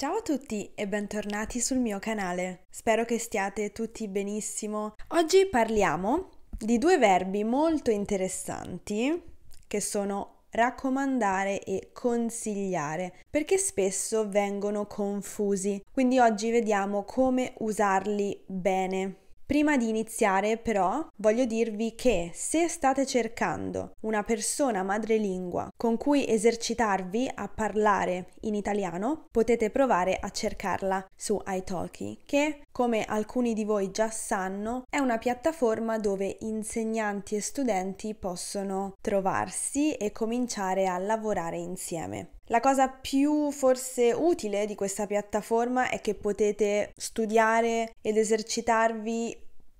Ciao a tutti e bentornati sul mio canale. Spero che stiate tutti benissimo. Oggi parliamo di due verbi molto interessanti che sono raccomandare e consigliare perché spesso vengono confusi. Quindi oggi vediamo come usarli bene Prima di iniziare però voglio dirvi che se state cercando una persona madrelingua con cui esercitarvi a parlare in italiano, potete provare a cercarla su italki che, come alcuni di voi già sanno, è una piattaforma dove insegnanti e studenti possono trovarsi e cominciare a lavorare insieme. La cosa più forse utile di questa piattaforma è che potete studiare ed esercitarvi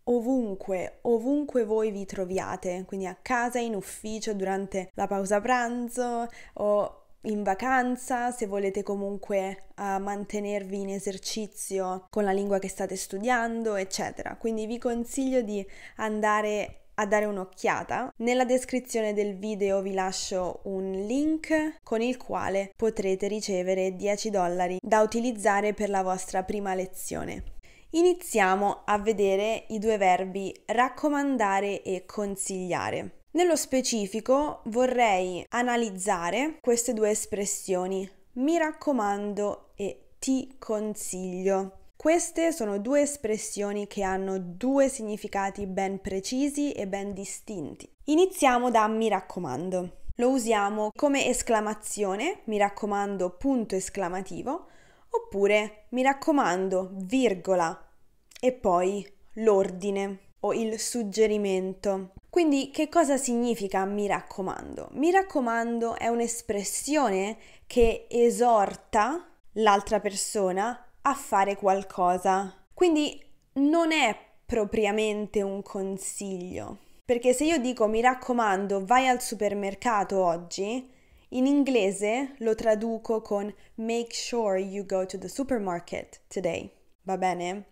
ovunque, ovunque voi vi troviate, quindi a casa, in ufficio, durante la pausa pranzo o in vacanza, se volete comunque uh, mantenervi in esercizio con la lingua che state studiando, eccetera. Quindi vi consiglio di andare a dare un'occhiata. Nella descrizione del video vi lascio un link con il quale potrete ricevere 10 dollari da utilizzare per la vostra prima lezione. Iniziamo a vedere i due verbi raccomandare e consigliare. Nello specifico vorrei analizzare queste due espressioni, mi raccomando e ti consiglio. Queste sono due espressioni che hanno due significati ben precisi e ben distinti. Iniziamo da mi raccomando. Lo usiamo come esclamazione, mi raccomando, punto esclamativo, Oppure, mi raccomando, virgola e poi l'ordine o il suggerimento. Quindi che cosa significa mi raccomando? Mi raccomando è un'espressione che esorta l'altra persona a fare qualcosa. Quindi non è propriamente un consiglio. Perché se io dico mi raccomando vai al supermercato oggi, in inglese lo traduco con make sure you go to the supermarket today. Va bene?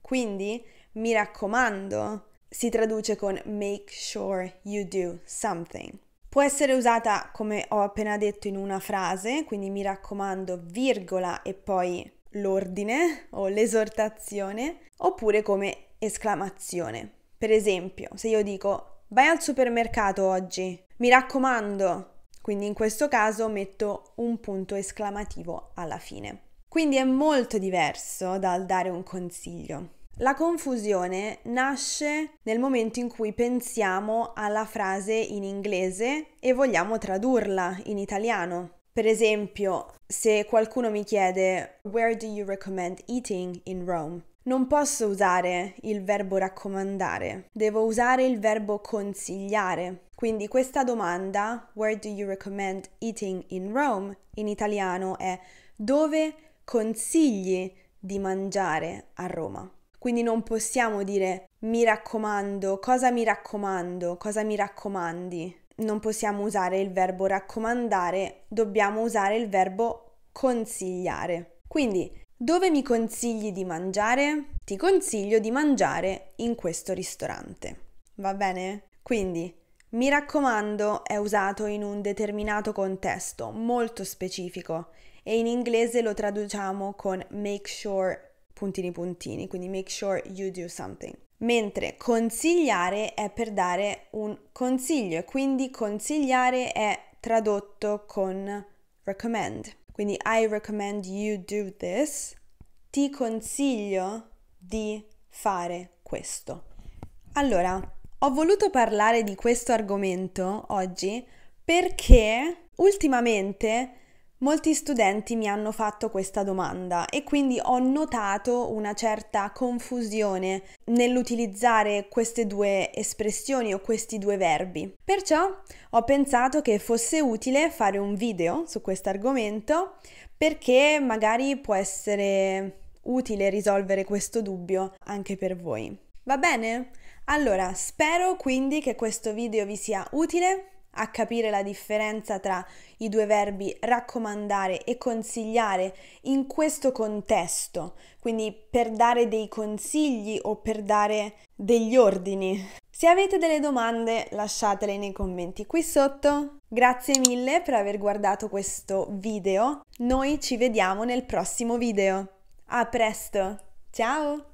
Quindi mi raccomando si traduce con make sure you do something. Può essere usata come ho appena detto in una frase, quindi mi raccomando virgola e poi l'ordine o l'esortazione, oppure come esclamazione. Per esempio, se io dico vai al supermercato oggi, mi raccomando, quindi in questo caso metto un punto esclamativo alla fine. Quindi è molto diverso dal dare un consiglio. La confusione nasce nel momento in cui pensiamo alla frase in inglese e vogliamo tradurla in italiano. Per esempio, se qualcuno mi chiede Where do you recommend eating in Rome? Non posso usare il verbo raccomandare, devo usare il verbo consigliare. Quindi questa domanda, where do you recommend eating in Rome, in italiano è dove consigli di mangiare a Roma? Quindi non possiamo dire mi raccomando, cosa mi raccomando, cosa mi raccomandi. Non possiamo usare il verbo raccomandare, dobbiamo usare il verbo consigliare. Quindi, dove mi consigli di mangiare? Ti consiglio di mangiare in questo ristorante. Va bene? Quindi, mi raccomando, è usato in un determinato contesto molto specifico e in inglese lo traduciamo con make sure puntini puntini, quindi make sure you do something. Mentre consigliare è per dare un consiglio e quindi consigliare è tradotto con recommend. Quindi I recommend you do this. Ti consiglio di fare questo. Allora, ho voluto parlare di questo argomento oggi perché ultimamente molti studenti mi hanno fatto questa domanda e quindi ho notato una certa confusione nell'utilizzare queste due espressioni o questi due verbi. Perciò ho pensato che fosse utile fare un video su questo argomento perché magari può essere utile risolvere questo dubbio anche per voi. Va bene? Allora, spero quindi che questo video vi sia utile a capire la differenza tra i due verbi raccomandare e consigliare in questo contesto, quindi per dare dei consigli o per dare degli ordini. Se avete delle domande lasciatele nei commenti qui sotto. Grazie mille per aver guardato questo video, noi ci vediamo nel prossimo video. A presto, ciao!